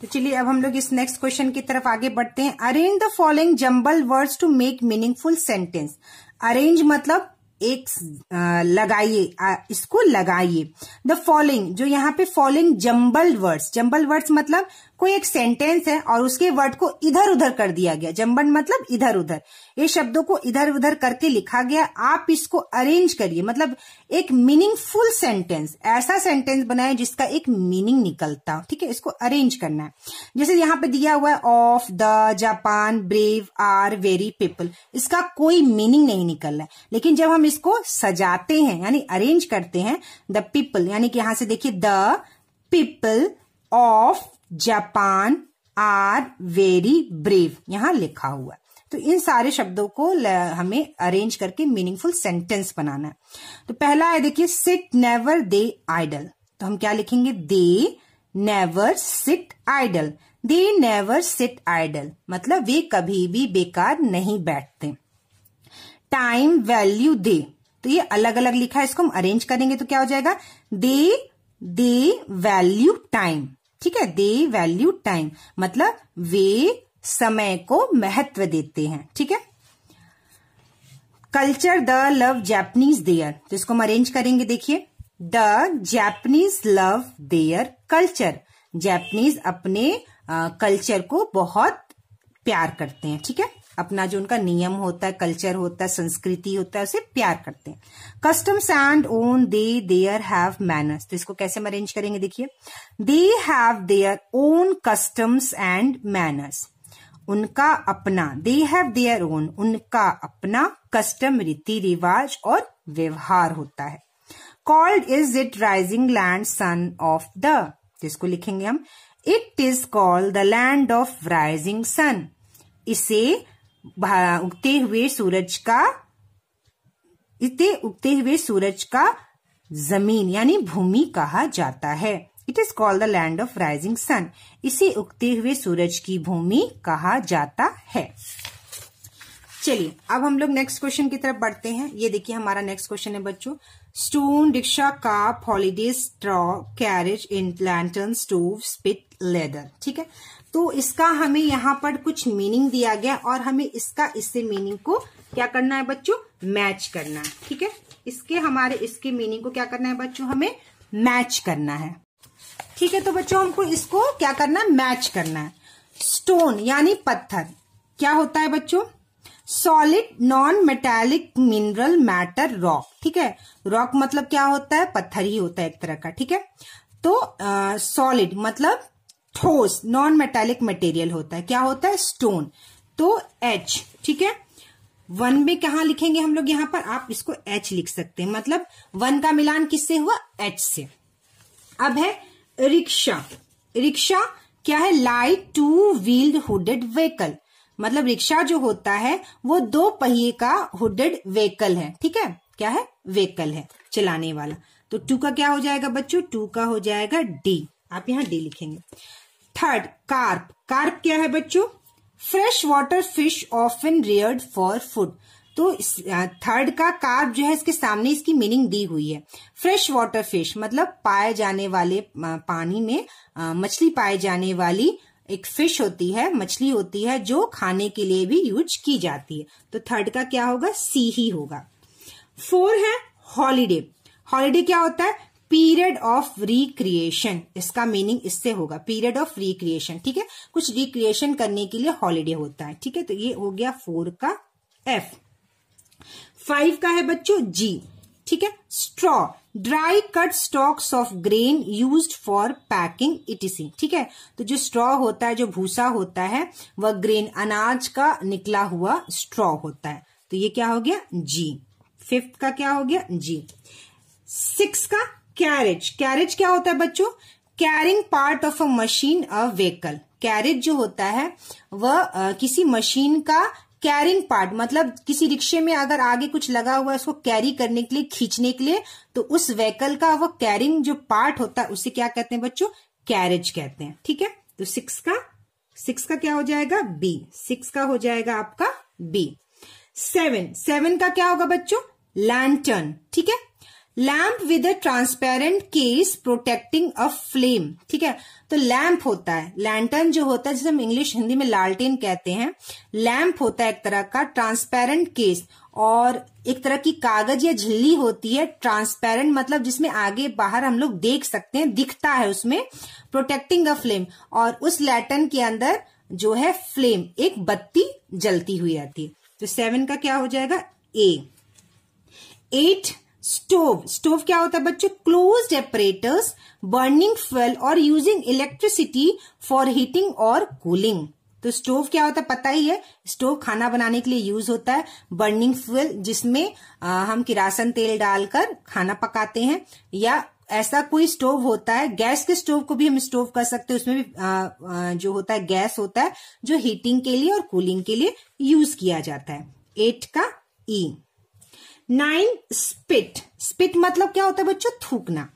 तो चलिए अब हम लोग इस नेक्स्ट क्वेश्चन की तरफ आगे बढ़ते हैं arrange the following jumble words to make meaningful sentence arrange मतलब एक लगाइए इसको लगाइए द फॉलोइंग जो यहाँ पे following jumble words jumble words मतलब कोई एक सेंटेंस है और उसके वर्ड को इधर उधर कर दिया गया जम्बल मतलब इधर उधर ये शब्दों को इधर उधर करके लिखा गया आप इसको अरेंज करिए मतलब एक मीनिंगफुल सेंटेंस ऐसा सेंटेंस बनाए जिसका एक मीनिंग निकलता ठीक है इसको अरेंज करना है जैसे यहाँ पे दिया हुआ है of the Japan brave are very people इसका कोई मीनिंग नहीं निकल रहा है लेकिन जब हम इसको सजाते हैं यानी अरेंज करते हैं द पीपल यानी कि यहां से देखिए the people of Japan are very brave यहां लिखा हुआ तो इन सारे शब्दों को हमें अरेंज करके मीनिंगफुल सेंटेंस बनाना है तो पहला है देखिए सिट नेवर दे आइडल तो हम क्या लिखेंगे they never sit idle they never sit idle मतलब वे कभी भी बेकार नहीं बैठते टाइम वैल्यू दे तो ये अलग अलग लिखा है इसको हम अरेंज करेंगे तो क्या हो जाएगा दे दे वैल्यू टाइम ठीक है दे वैल्यू टाइम मतलब वे समय को महत्व देते हैं ठीक है culture the love Japanese their तो इसको हम अरेंज करेंगे देखिए the Japanese love their culture Japanese अपने कल्चर को बहुत प्यार करते हैं ठीक है अपना जो उनका नियम होता है कल्चर होता है संस्कृति होता है उसे प्यार करते हैं customs and own they their have manners तो इसको कैसे हम अरेंज करेंगे देखिए they have their own customs and manners उनका अपना दे हैव देयर ओन उनका अपना कस्टम रीति रिवाज और व्यवहार होता है called is it rising land sun of the जिसको लिखेंगे हम it is called the land of rising sun इसे उगते हुए सूरज का इतने उगते हुए सूरज का जमीन यानी भूमि कहा जाता है it is called the land of rising sun इसे उगते हुए सूरज की भूमि कहा जाता है चलिए अब हम लोग नेक्स्ट क्वेश्चन की तरफ बढ़ते हैं ये देखिए हमारा नेक्स्ट क्वेश्चन है बच्चों stone rickshaw carp holiday straw carriage in lantern stove spit leather ठीक है तो इसका हमें यहाँ पर कुछ मीनिंग दिया गया और हमें इसका इससे मीनिंग को क्या करना है बच्चों मैच करना है ठीक है इसके हमारे इसके मीनिंग को क्या करना है बच्चों हमें मैच करना है ठीक है तो बच्चों हमको इसको क्या करना है मैच करना है स्टोन यानी पत्थर क्या होता है बच्चों solid non metallic mineral matter rock ठीक है रॉक मतलब क्या होता है पत्थर ही होता है एक तरह का ठीक है तो सॉलिड मतलब ठोस नॉन मेटेलिक मटेरियल होता है क्या होता है स्टोन तो एच ठीक है वन में कहा लिखेंगे हम लोग यहां पर आप इसको एच लिख सकते हैं मतलब वन का मिलान किससे हुआ एच से अब है रिक्शा रिक्शा क्या है light two wheeled hooded vehicle मतलब रिक्शा जो होता है वो दो पहिए का हुडेड व्हीकल है ठीक है क्या है व्हीकल है चलाने वाला तो टू का क्या हो जाएगा बच्चों टू का हो जाएगा डी आप यहाँ डी लिखेंगे थर्ड कार्प कार्प क्या है बच्चों fresh water fish often reared for food तो थर्ड का कार्प जो है इसके सामने इसकी मीनिंग दी हुई है फ्रेश वाटर फिश मतलब पाए जाने वाले पानी में मछली पाए जाने वाली एक फिश होती है मछली होती है जो खाने के लिए भी यूज की जाती है तो थर्ड का क्या होगा सी ही होगा फोर है हॉलीडे हॉलीडे क्या होता है पीरियड ऑफ रिक्रिएशन इसका मीनिंग इससे होगा पीरियड ऑफ रिक्रिएशन ठीक है कुछ रिक्रिएशन करने के लिए हॉलीडे होता है ठीक है तो ये हो गया फोर का एफ फाइव का है बच्चों जी ठीक है straw dry cut stalks of grain use for packing is ठीक है तो जो स्ट्रॉ होता है जो भूसा होता है वह ग्रेन अनाज का निकला हुआ स्ट्रॉ होता है तो ये क्या हो गया जी फिफ्थ का क्या हो गया जी सिक्स का कैरेज कैरेज क्या होता है बच्चों carrying part of a machine a vehicle carriage जो होता है वह किसी मशीन का कैरिंग पार्ट मतलब किसी रिक्शे में अगर आगे कुछ लगा हुआ है उसको कैरी करने के लिए खींचने के लिए तो उस व्हीकल का वह कैरिंग जो पार्ट होता है उसे क्या कहते हैं बच्चों कैरेज कहते हैं ठीक है तो सिक्स का सिक्स का क्या हो जाएगा बी सिक्स का हो जाएगा आपका बी सेवन सेवन का क्या होगा बच्चों लैंटर्न ठीक है lamp with a transparent case protecting a flame ठीक है तो लैम्प होता है लैंटर्न जो होता है जिसे हम इंग्लिश हिंदी में लालटेन कहते हैं लैम्प होता है एक तरह का ट्रांसपेरेंट केस और एक तरह की कागज या झिल्ली होती है ट्रांसपेरेंट मतलब जिसमें आगे बाहर हम लोग देख सकते हैं दिखता है उसमें प्रोटेक्टिंग अ फ्लेम और उस लैटर्न के अंदर जो है फ्लेम एक बत्ती जलती हुई आती है तो सेवन का क्या हो जाएगा ए एट स्टोव स्टोव क्या होता है बच्चों क्लोज एपरेटर्स बर्निंग फ्यूल और यूजिंग इलेक्ट्रिसिटी फॉर हीटिंग और कूलिंग तो स्टोव क्या होता है पता ही है स्टोव खाना बनाने के लिए यूज होता है बर्निंग फ्यूल जिसमें आ, हम किरासन तेल डालकर खाना पकाते हैं या ऐसा कोई स्टोव होता है गैस के स्टोव को भी हम स्टोव कर सकते हैं उसमें भी आ, आ, जो होता है गैस होता है जो हीटिंग के लिए और कूलिंग के लिए यूज किया जाता है एट का E e. Nine spit spit मतलब क्या होता है बच्चों थूकना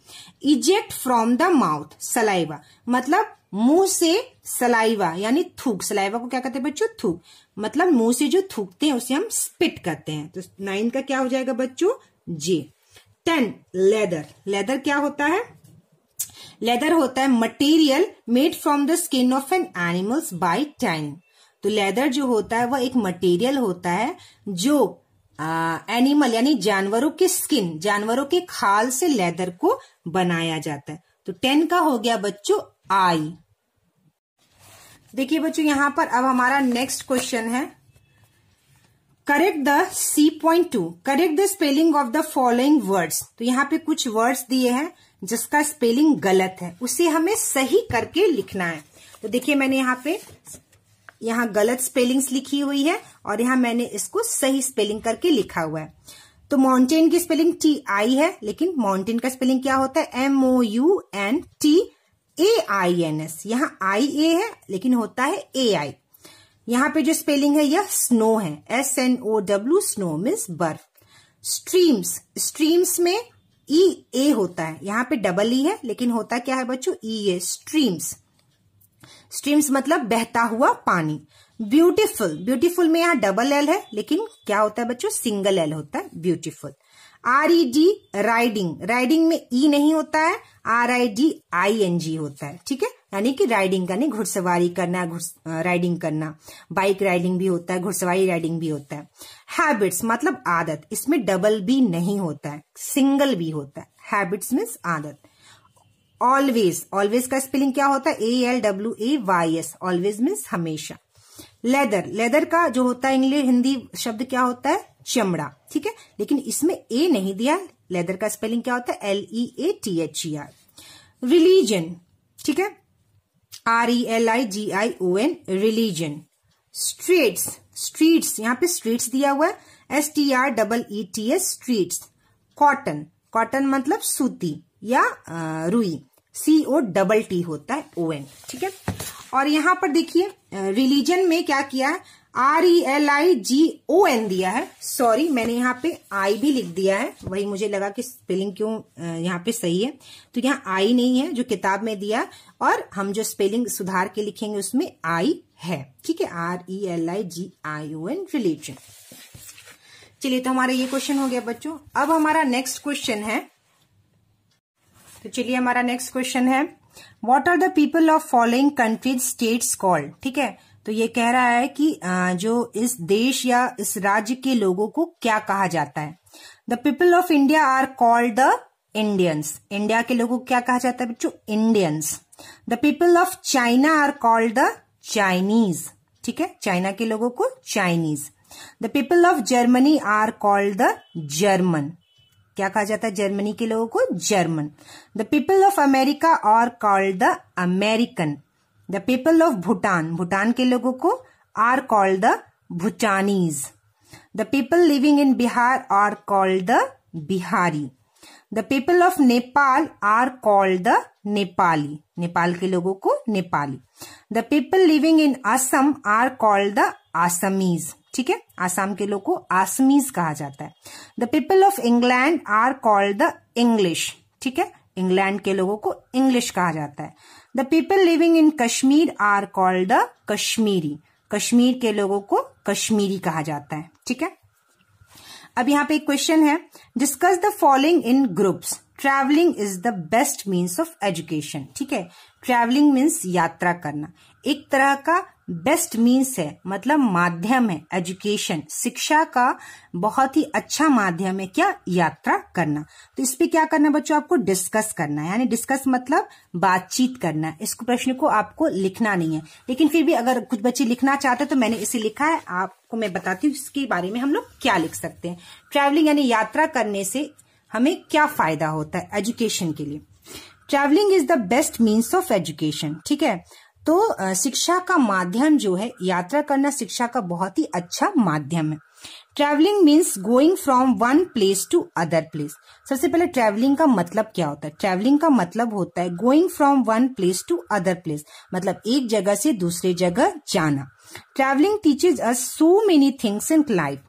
eject from the mouth saliva मतलब मुंह से सलाइवा यानी थूक सलाइवा को क्या कहते हैं बच्चों थूक मतलब मुंह से जो थूकते हैं उसे हम स्पिट कहते हैं तो नाइन का क्या हो जाएगा बच्चों जे टेन लेदर लेदर क्या होता है लेदर होता है material made from the skin of an animals by time तो लेदर जो होता है वह एक मटेरियल होता है जो एनिमल यानी जानवरों की स्किन जानवरों के खाल से लेदर को बनाया जाता है तो टेन का हो गया बच्चों आई देखिए बच्चों यहां पर अब हमारा नेक्स्ट क्वेश्चन है correct the C point to correct the spelling of the following words तो यहाँ पे कुछ वर्ड्स दिए हैं जिसका स्पेलिंग गलत है उसे हमें सही करके लिखना है तो देखिए मैंने यहाँ पे यहाँ गलत स्पेलिंग्स लिखी हुई है और यहाँ मैंने इसको सही स्पेलिंग करके लिखा हुआ है तो माउंटेन की स्पेलिंग टी आई है लेकिन माउंटेन का स्पेलिंग क्या होता है M O U N T A I N S यहाँ आई ए है लेकिन होता है ए आई यहाँ पे जो स्पेलिंग है यह स्नो है S N O W snow means बर्फ स्ट्रीम्स स्ट्रीम्स में ई e ए होता है यहाँ पे डबल ई e है लेकिन होता क्या है बच्चों ई ए स्ट्रीम्स स्ट्रीम्स मतलब बहता हुआ पानी ब्यूटीफुल ब्यूटीफुल में यहाँ डबल एल है लेकिन क्या होता है बच्चों सिंगल एल होता है beautiful R E D riding riding में ई e नहीं होता है R I D I N G होता है ठीक है यानी कि राइडिंग करनी घुड़सवारी करना घुड़स राइडिंग करना बाइक राइडिंग भी होता है घुड़सवारी राइडिंग भी होता है हैबिट्स मतलब आदत इसमें डबल भी नहीं होता है सिंगल भी होता है हैबिट्स मीन्स आदत ऑलवेज ऑलवेज का स्पेलिंग क्या होता है A L W A Y S always means हमेशा लेदर लेदर का जो होता है इंग्लिश हिंदी शब्द क्या होता है चमड़ा ठीक है लेकिन इसमें ए नहीं दिया लेदर का स्पेलिंग क्या होता है L E A T H E R religion ठीक है R E L I G I O N religion streets streets यहाँ पे स्ट्रीट्स दिया हुआ है S T R double E T S streets cotton cotton मतलब सूती या रुई सी ओ डबल टी होता है ओ एन ठीक है और यहाँ पर देखिए रिलीजन में क्या किया है R E L I G O N दिया है सॉरी मैंने यहाँ पे आई भी लिख दिया है वही मुझे लगा कि स्पेलिंग क्यों यहाँ पे सही है तो यहाँ आई नहीं है जो किताब में दिया और हम जो स्पेलिंग सुधार के लिखेंगे उसमें आई है ठीक है R E L I G I O N religion चलिए तो हमारा ये क्वेश्चन हो गया बच्चों अब हमारा नेक्स्ट क्वेश्चन है तो चलिए हमारा नेक्स्ट क्वेश्चन है what are the people of following countries states called ठीक है तो ये कह रहा है कि जो इस देश या इस राज्य के लोगों को क्या कहा जाता है the people of India are called the Indians India के लोगों को क्या कहा जाता है बच्चों Indians the people of China are called the Chinese ठीक है चाइना के लोगों को Chinese the people of Germany are called the German क्या कहा जाता है जर्मनी के लोगों को German the people of America are called the American the people of Bhutan Bhutan के लोगों को are called the Bhutanese the people living in Bihar are called the Bihari the people of Nepal are called the Nepali Nepal के लोगों को Nepali the people living in Assam are called the Assamese ठीक है आसाम के लोग को आसमीज कहा जाता है the people of England are called the English ठीक है इंग्लैंड के लोगों को इंग्लिश कहा जाता है the people living in Kashmir are called the Kashmiri Kashmir के लोगों को कश्मीरी कहा जाता है ठीक है अब यहाँ पे एक क्वेश्चन है discuss the following in groups travelling is the best means of education ठीक है ट्रैवलिंग मीन्स यात्रा करना एक तरह का बेस्ट मीन्स है मतलब माध्यम है एजुकेशन शिक्षा का बहुत ही अच्छा माध्यम है क्या यात्रा करना तो इस पे क्या करना बच्चों आपको डिस्कस करना है यानी डिस्कस मतलब बातचीत करना है इस प्रश्न को आपको लिखना नहीं है लेकिन फिर भी अगर कुछ बच्चे लिखना चाहते तो मैंने इसे लिखा है आपको मैं बताती हूँ इसके बारे में हम लोग क्या लिख सकते हैं ट्रैवलिंग यानी यात्रा करने से हमें क्या फायदा होता है एजुकेशन के लिए travelling is the best means of education ठीक है तो शिक्षा का माध्यम जो है यात्रा करना शिक्षा का बहुत ही अच्छा माध्यम है travelling means going from one place to other place सबसे पहले ट्रैवलिंग का मतलब क्या होता है ट्रैवलिंग का मतलब होता है going from one place to other place मतलब एक जगह से दूसरे जगह जाना travelling teaches us so many things in life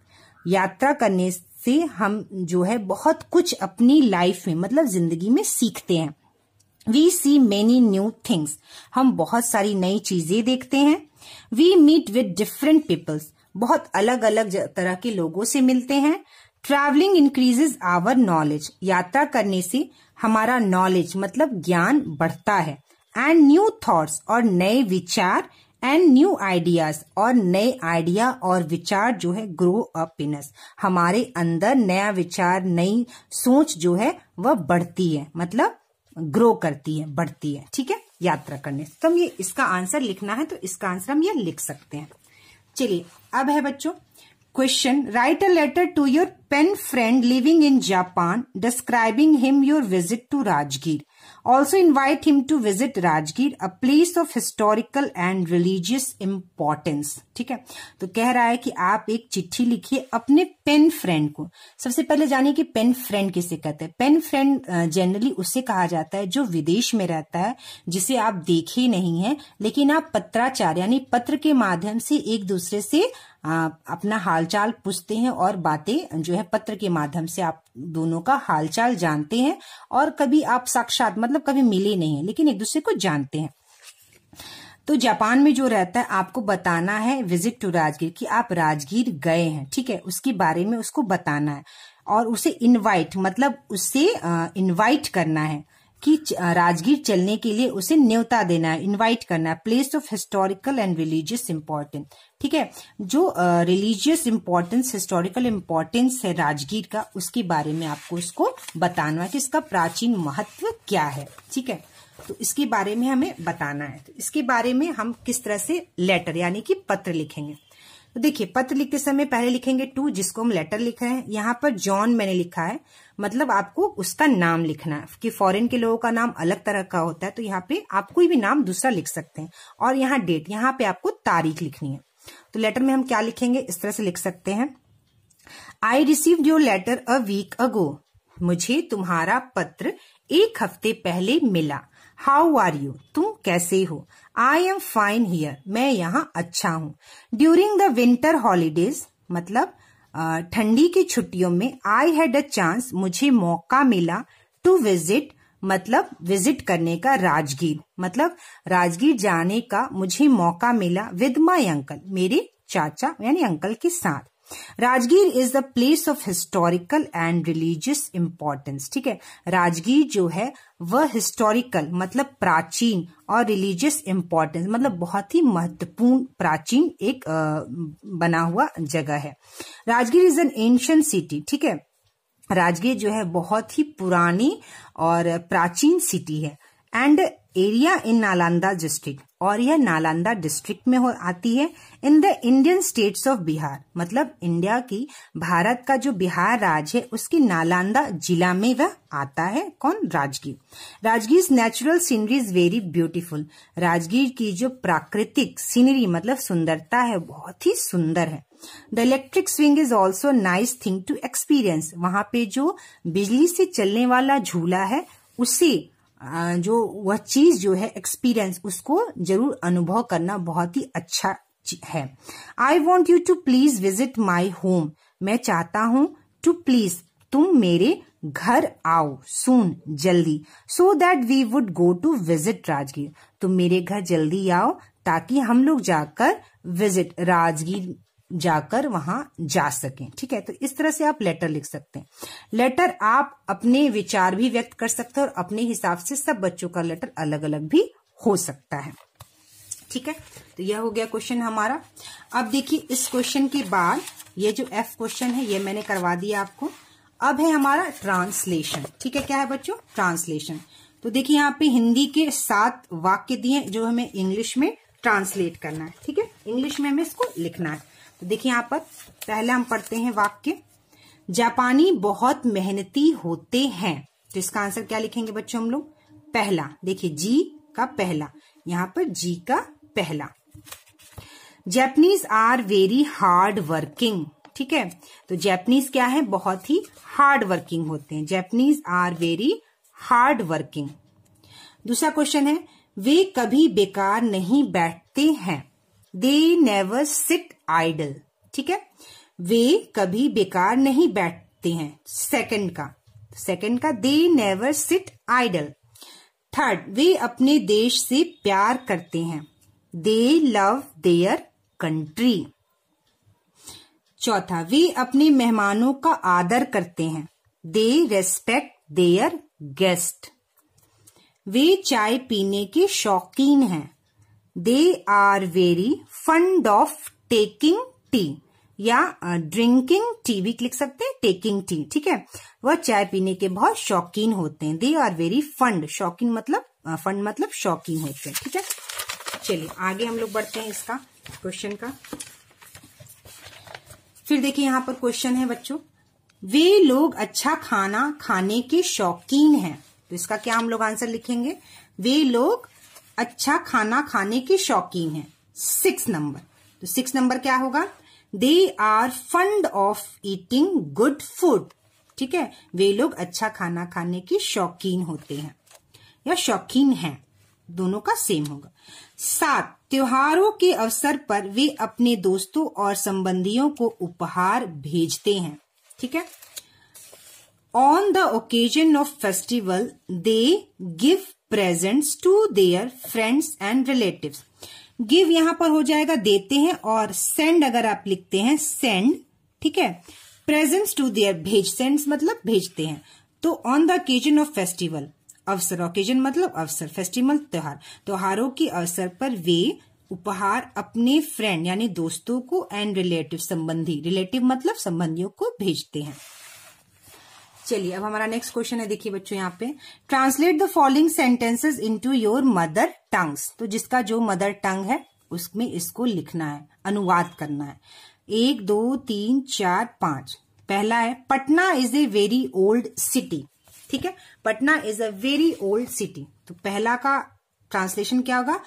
यात्रा करने से हम जो है बहुत कुछ अपनी लाइफ में मतलब जिंदगी में सीखते हैं we see many new things हम बहुत सारी नई चीजें देखते हैं we meet with different peoples बहुत अलग अलग तरह के लोगों से मिलते हैं ट्रेवलिंग इंक्रीजेज आवर नॉलेज यात्रा करने से हमारा नॉलेज मतलब ज्ञान बढ़ता है एंड न्यू थॉट्स और नए विचार एंड न्यू आइडियाज और नए आइडिया और विचार जो है ग्रो अप इन हमारे अंदर नया विचार नई सोच जो है वह बढ़ती है मतलब ग्रो करती है बढ़ती है ठीक है यात्रा करने से तो हम ये इसका आंसर लिखना है तो इसका आंसर हम ये लिख सकते हैं चलिए अब है बच्चों question write a letter to your pen friend living in Japan describing him your visit to Rajgir also invite him to visit Rajgir a place of historical and religious importance ठीक है तो कह रहा है कि आप एक चिट्ठी लिखिए अपने पेन फ्रेंड को सबसे पहले जानिए कि पेन फ्रेंड किसे कहते हैं पेन फ्रेंड जनरली उसे कहा जाता है जो विदेश में रहता है जिसे आप देखे नहीं है लेकिन आप पत्राचार यानी पत्र के माध्यम से एक दूसरे से अपना हालचाल पूछते हैं और बातें जो है पत्र के माध्यम से आप दोनों का हालचाल जानते हैं और कभी आप साक्षात मतलब कभी मिले नहीं है लेकिन एक दूसरे को जानते हैं तो जापान में जो रहता है आपको बताना है विजिट टू राजगीर कि आप राजगीर गए हैं ठीक है उसके बारे में उसको बताना है और उसे इनवाइट मतलब उसे इनवाइट करना है कि राजगीर चलने के लिए उसे न्योता देना है इनवाइट करना है place of historical and religious importance ठीक है जो रिलीजियस इम्पोर्टेंस हिस्टोरिकल इम्पोर्टेंस है राजगीर का उसके बारे में आपको उसको बताना है कि इसका प्राचीन महत्व क्या है ठीक है तो इसके बारे में हमें बताना है तो इसके बारे में हम किस तरह से लेटर यानी कि पत्र लिखेंगे तो देखिये पत्र लिखते समय पहले लिखेंगे टू जिसको हम लेटर लिखे हैं यहाँ पर जॉन मैंने लिखा है मतलब आपको उसका नाम लिखना है कि फॉरेन के लोगों का नाम अलग तरह का होता है तो यहाँ पे आप कोई भी नाम दूसरा लिख सकते हैं और यहाँ डेट यहाँ पे आपको तारीख लिखनी है तो लेटर में हम क्या लिखेंगे इस तरह से लिख सकते हैं I receive your letter a week ago मुझे तुम्हारा पत्र एक हफ्ते पहले मिला हाउ आर यू तुम कैसे हो आई एम फाइन हियर मैं यहाँ अच्छा हूँ ड्यूरिंग द विंटर हॉलीडेज मतलब ठंडी की छुट्टियों में आई हैड अ चांस मुझे मौका मिला टू विजिट मतलब विजिट करने का राजगीर मतलब राजगीर जाने का मुझे मौका मिला विद माई अंकल मेरे चाचा यानी अंकल के साथ Rajgir is the place of historical and religious importance ठीक है राजगीर जो है वह हिस्टोरिकल मतलब प्राचीन और रिलीजियस इंपॉर्टेंस मतलब बहुत ही महत्वपूर्ण प्राचीन एक बना हुआ जगह है Rajgir is an ancient city ठीक है राजगीर जो है बहुत ही पुरानी और प्राचीन सिटी है and area in Nalanda district और यह नालंदा डिस्ट्रिक्ट में हो आती है in the Indian states of Bihar मतलब इंडिया की भारत का जो बिहार राज्य है उसकी नालंदा जिला में वह आता है कौन Rajgir Rajgir natural scenery is very beautiful Rajgir की जो प्राकृतिक सीनरी मतलब सुंदरता है बहुत ही सुंदर है the electric swing is also nice thing to experience वहां पे जो बिजली से चलने वाला झूला है उसे जो वह चीज जो है एक्सपीरियंस उसको जरूर अनुभव करना बहुत ही अच्छा है I want you to please visit my home मैं चाहता हूँ टू प्लीज तुम मेरे घर आओ सुन जल्दी so that we would go to visit Rajgir तुम मेरे घर जल्दी आओ ताकि हम लोग जाकर विजिट राजगीर जाकर वहां जा सकें ठीक है तो इस तरह से आप लेटर लिख सकते हैं लेटर आप अपने विचार भी व्यक्त कर सकते हैं और अपने हिसाब से सब बच्चों का लेटर अलग अलग भी हो सकता है ठीक है तो यह हो गया क्वेश्चन हमारा अब देखिए इस क्वेश्चन के बाद ये जो एफ क्वेश्चन है ये मैंने करवा दिया आपको अब है हमारा ट्रांसलेशन ठीक है क्या है बच्चों ट्रांसलेशन तो देखिए यहाँ पे हिंदी के सात वाक्य दिए जो हमें इंग्लिश में ट्रांसलेट करना है ठीक है इंग्लिश में हमें इसको लिखना है तो देखिए यहां पर पहले हम पढ़ते हैं वाक्य जापानी बहुत मेहनती होते हैं तो इसका आंसर क्या लिखेंगे बच्चों हम लोग पहला देखिए जी का पहला यहां पर जी का पहला Japanese are very hard working ठीक है तो जैपनीज क्या है बहुत ही हार्ड वर्किंग होते हैं Japanese are very hard working दूसरा क्वेश्चन है वे कभी बेकार नहीं बैठते हैं दे नेवर सिट आइडल ठीक है वे कभी बेकार नहीं बैठते हैं सेकंड का सेकंड का they never sit idle third वे अपने देश से प्यार करते हैं दे लव देयर कंट्री चौथा वे अपने मेहमानों का आदर करते हैं दे रेस्पेक्ट देयर गेस्ट वे चाय पीने के शौकीन हैं they are very fond of taking tea या ड्रिंकिंग टी भी लिख सकते हैं टेकिंग टी ठीक है वह चाय पीने के बहुत शौकीन होते हैं दे आर वेरी फंड शौकीन मतलब फंड मतलब शौकीन होते हैं ठीक है चलिए आगे हम लोग बढ़ते हैं इसका क्वेश्चन का फिर देखिए यहाँ पर क्वेश्चन है बच्चों वे लोग अच्छा खाना खाने के शौकीन हैं तो इसका क्या हम लोग आंसर लिखेंगे वे लोग अच्छा खाना खाने के शौकीन है सिक्स नंबर तो सिक्स नंबर क्या होगा they are fond of eating good food ठीक है वे लोग अच्छा खाना खाने के शौकीन होते हैं या शौकीन हैं दोनों का सेम होगा सात त्योहारों के अवसर पर वे अपने दोस्तों और संबंधियों को उपहार भेजते हैं ठीक है on the occasion of festival they give presents to their friends and relative give यहां पर हो जाएगा देते हैं और सेंड अगर आप लिखते हैं सेंड ठीक है प्रेजेंट्स टू देयर भेज सेंड्स मतलब भेजते हैं तो on the occasion of festival अवसर ओकेजन मतलब अवसर फेस्टिवल त्योहार त्योहारों के अवसर पर वे उपहार अपने फ्रेंड यानी दोस्तों को एंड रिलेटिव संबंधी रिलेटिव मतलब संबंधियों को भेजते हैं चलिए अब हमारा नेक्स्ट क्वेश्चन है देखिए बच्चों यहाँ पे translate the following sentences into your mother tongues तो जिसका जो मदर टंग है उसमें इसको लिखना है अनुवाद करना है एक दो तीन चार पांच पहला है Patna is a very old city ठीक है Patna is a very old city तो पहला का ट्रांसलेशन क्या होगा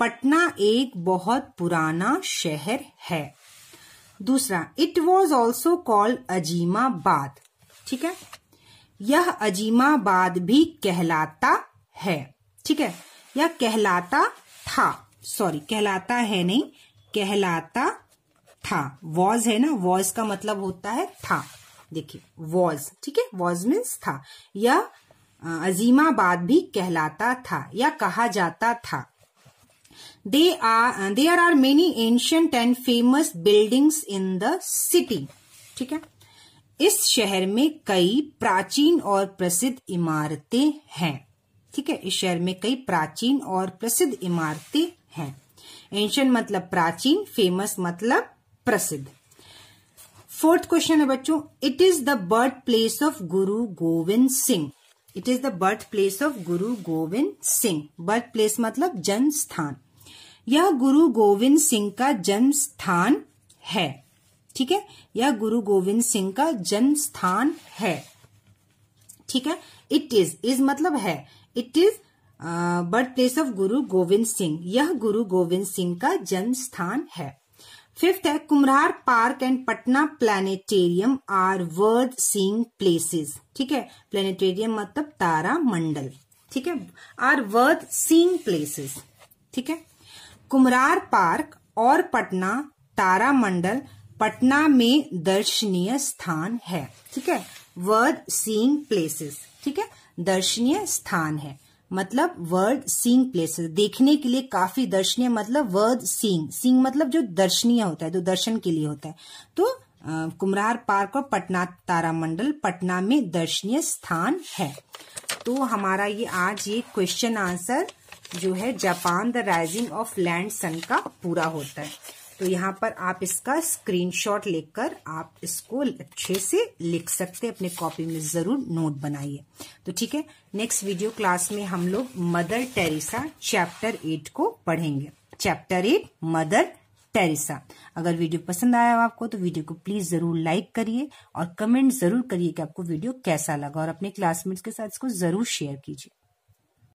पटना एक बहुत पुराना शहर है दूसरा it was also called Azimabad ठीक है यह अजीमाबाद भी कहलाता है ठीक है यह कहलाता था सॉरी कहलाता है नहीं कहलाता था वॉज है ना वॉज का मतलब होता है था देखिए वॉज ठीक है वॉज मीन्स था यह अजीमाबाद भी कहलाता था या कहा जाता था they are there are many ancient and famous buildings in the city ठीक है इस शहर में कई प्राचीन और प्रसिद्ध इमारतें हैं ठीक है इस शहर में कई प्राचीन और प्रसिद्ध इमारतें हैं एंशन मतलब प्राचीन फेमस मतलब प्रसिद्ध फोर्थ क्वेश्चन है बच्चों it is the birth place of Guru Gobind Singh it is the birth place of Guru Gobind Singh birth place मतलब जन्म स्थान यह गुरु गोविंद सिंह का जन्म स्थान है ठीक है यह गुरु गोविंद सिंह का जन्म स्थान है ठीक है इट इज इज मतलब है it is birth place of Guru Gobind Singh यह गुरु गोविंद सिंह का जन्म स्थान है फिफ्थ है Kumhrar park and Patna planetarium are worth seeing places ठीक है प्लेनेटेरियम मतलब तारा मंडल ठीक है आर वर्थ सीइंग प्लेसेस ठीक है कुमरार पार्क और पटना तारामंडल पटना में दर्शनीय स्थान है ठीक है वर्ड सीइंग प्लेसेस ठीक है दर्शनीय स्थान है मतलब वर्ड सीइंग प्लेसेस देखने के लिए काफी दर्शनीय मतलब वर्ड सीइंग सीइंग मतलब जो दर्शनीय होता है जो दर्शन के लिए होता है तो कुमरार पार्क और पटना तारामंडल पटना में दर्शनीय स्थान है तो हमारा ये आज ये क्वेश्चन आंसर जो है Japan the rising of land sun का पूरा होता है तो यहाँ पर आप इसका स्क्रीनशॉट लेकर आप इसको अच्छे से लिख सकते अपने कॉपी में जरूर नोट बनाइए तो ठीक है नेक्स्ट वीडियो क्लास में हम लोग मदर टेरेसा चैप्टर एट को पढ़ेंगे चैप्टर एट मदर टेरेसा अगर वीडियो पसंद आया हो आपको तो वीडियो को प्लीज जरूर लाइक करिए और कमेंट जरूर करिए कि आपको वीडियो कैसा लगा और अपने क्लासमेट्स के साथ इसको जरूर शेयर कीजिए